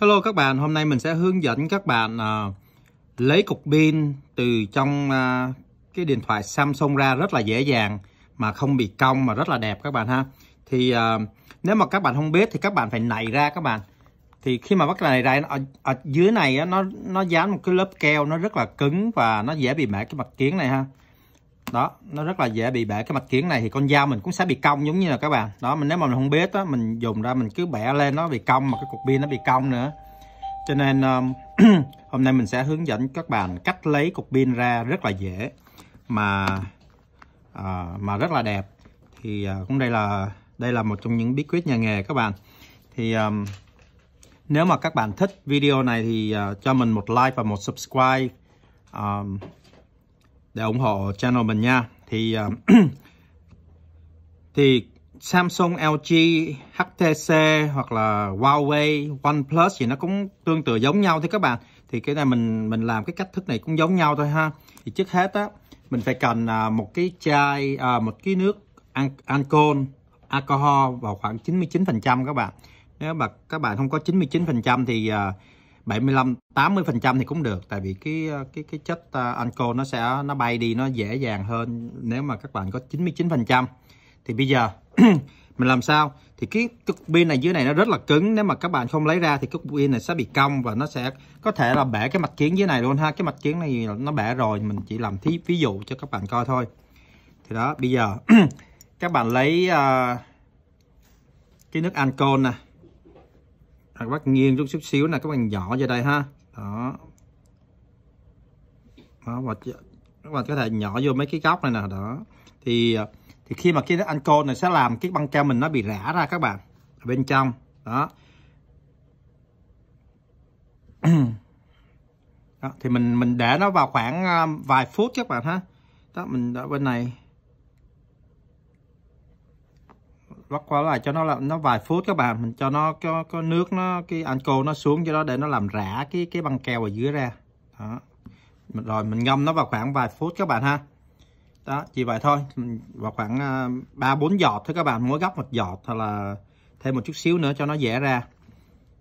Hello các bạn, hôm nay mình sẽ hướng dẫn các bạn à, lấy cục pin từ trong à, cái điện thoại Samsung ra rất là dễ dàng mà không bị cong mà rất là đẹp các bạn ha. Thì à, nếu mà các bạn không biết thì các bạn phải nảy ra các bạn. Thì khi mà bắt này ra ở, ở dưới này á, nó nó dán một cái lớp keo nó rất là cứng và nó dễ bị mẻ cái mặt kiến này ha đó nó rất là dễ bị bể cái mặt kiếng này thì con dao mình cũng sẽ bị cong giống như là các bạn đó mình nếu mà mình không biết á mình dùng ra mình cứ bẻ lên nó bị cong mà cái cục pin nó bị cong nữa cho nên um, hôm nay mình sẽ hướng dẫn các bạn cách lấy cục pin ra rất là dễ mà uh, mà rất là đẹp thì uh, cũng đây là đây là một trong những bí quyết nhà nghề các bạn thì um, nếu mà các bạn thích video này thì uh, cho mình một like và một subscribe um, để ủng hộ channel mình nha thì à, thì Samsung, LG, HTC hoặc là Huawei, OnePlus thì nó cũng tương tự giống nhau thôi các bạn thì cái này mình mình làm cái cách thức này cũng giống nhau thôi ha thì trước hết á mình phải cần à, một cái chai à, một cái nước alcohol alcohol vào khoảng 99 phần trăm các bạn nếu mà các bạn không có 99 phần trăm thì 75 80% thì cũng được tại vì cái cái cái chất à, anco nó sẽ nó bay đi nó dễ dàng hơn nếu mà các bạn có 99% thì bây giờ mình làm sao thì cái, cái pin này dưới này nó rất là cứng nếu mà các bạn không lấy ra thì cái pin này sẽ bị cong và nó sẽ có thể là bẻ cái mặt kiến dưới này luôn ha cái mặt kiến này nó bẻ rồi mình chỉ làm thí ví dụ cho các bạn coi thôi thì đó bây giờ các bạn lấy uh, cái nước ancol nè các bác nghiêng chút chút xíu nè các bạn nhỏ vô đây ha đó, đó và các bạn có thể nhỏ vô mấy cái góc này nè đó thì thì khi mà cái anh cô này sẽ làm cái băng keo mình nó bị rã ra các bạn ở bên trong đó. đó thì mình mình để nó vào khoảng à, vài phút các bạn ha đó mình ở bên này lắc qua lại cho nó là nó vài phút các bạn mình cho nó có có nước nó cái anco nó xuống cho đó để nó làm rã cái cái băng keo ở dưới ra đó rồi mình ngâm nó vào khoảng vài phút các bạn ha đó chỉ vậy thôi vào khoảng à, ba bốn giọt thôi các bạn mỗi góc một giọt hoặc là thêm một chút xíu nữa cho nó dễ ra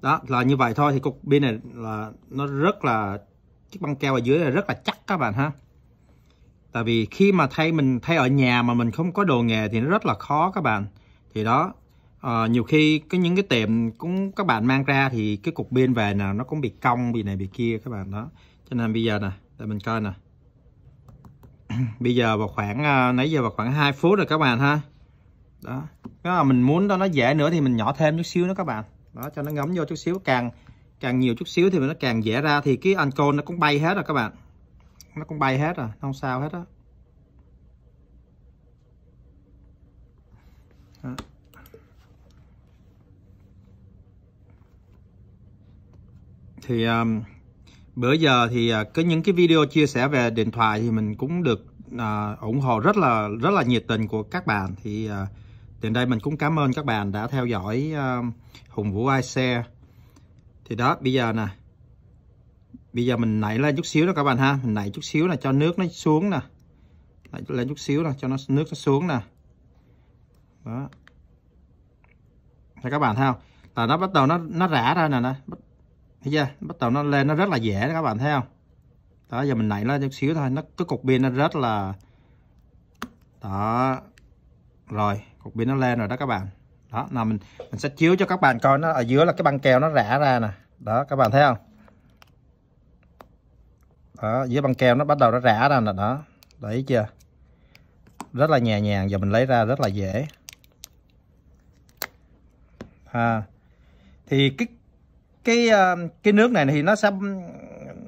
đó là như vậy thôi thì cục pin này là nó rất là chiếc băng keo ở dưới là rất là chắc các bạn ha tại vì khi mà thay mình thay ở nhà mà mình không có đồ nghề thì nó rất là khó các bạn thì đó à, nhiều khi có những cái tiệm cũng các bạn mang ra thì cái cục pin về nào nó cũng bị cong bị này bị kia các bạn đó cho nên bây giờ nè để mình coi nè bây giờ vào khoảng ờ, nãy giờ vào khoảng 2 phút rồi các bạn ha đó nếu mà mình muốn đó nó dễ nữa thì mình nhỏ thêm chút xíu nữa các bạn đó cho nó ngấm vô chút xíu càng càng nhiều chút xíu thì nó càng dễ ra thì cái ancol nó cũng bay hết rồi các bạn nó cũng bay hết rồi không sao hết á thì um, bữa giờ thì uh, có những cái video chia sẻ về điện thoại thì mình cũng được uh, ủng hộ rất là rất là nhiệt tình của các bạn thì uh, à, từ đây mình cũng cảm ơn các bạn đã theo dõi uh, Hùng Vũ Ai Xe thì đó bây giờ nè bây giờ mình nảy lên chút xíu đó các bạn ha mình nảy chút xíu là cho nước nó xuống nè nảy lên chút xíu là cho nó nước nó xuống nè đó thì các bạn thấy không là nó bắt đầu nó nó rã ra nè nè thấy chưa bắt đầu nó lên nó rất là dễ đó các bạn thấy không đó giờ mình nảy nó chút xíu thôi nó cái cục pin nó rất là đó rồi cục pin nó lên rồi đó các bạn đó là mình mình sẽ chiếu cho các bạn coi nó ở dưới là cái băng keo nó rã ra nè đó các bạn thấy không đó dưới băng keo nó bắt đầu nó rã ra nè đó đấy chưa rất là nhẹ nhàng giờ mình lấy ra rất là dễ à, thì cái cái ờ, cái nước này thì nó sẽ ăn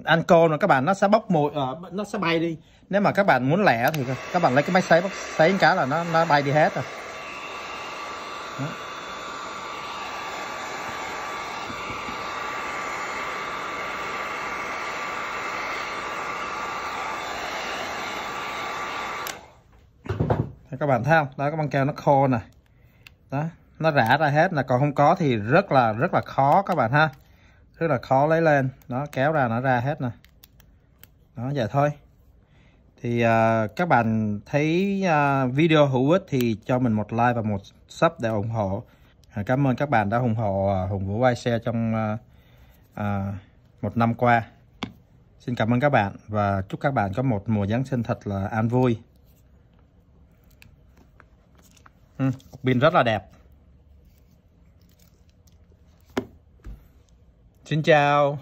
anco rồi các bạn nó sẽ bốc mùi à, nó sẽ bay đi nếu mà các bạn muốn lẻ thì các bạn lấy cái máy sấy bóc sấy cá là nó nó bay đi hết rồi các bạn thấy không đó cái băng keo nó khô nè đó nó rã ra hết là còn không có thì rất là rất là khó các bạn ha rất là khó lấy lên nó kéo ra nó ra hết nè đó vậy thôi thì uh, các bạn thấy uh, video hữu ích thì cho mình một like và một sub để ủng hộ uh, cảm ơn các bạn đã ủng hộ uh, Hùng Vũ Bay Xe trong uh, uh, một năm qua xin cảm ơn các bạn và chúc các bạn có một mùa Giáng sinh thật là an vui ừ, pin rất là đẹp Xin chào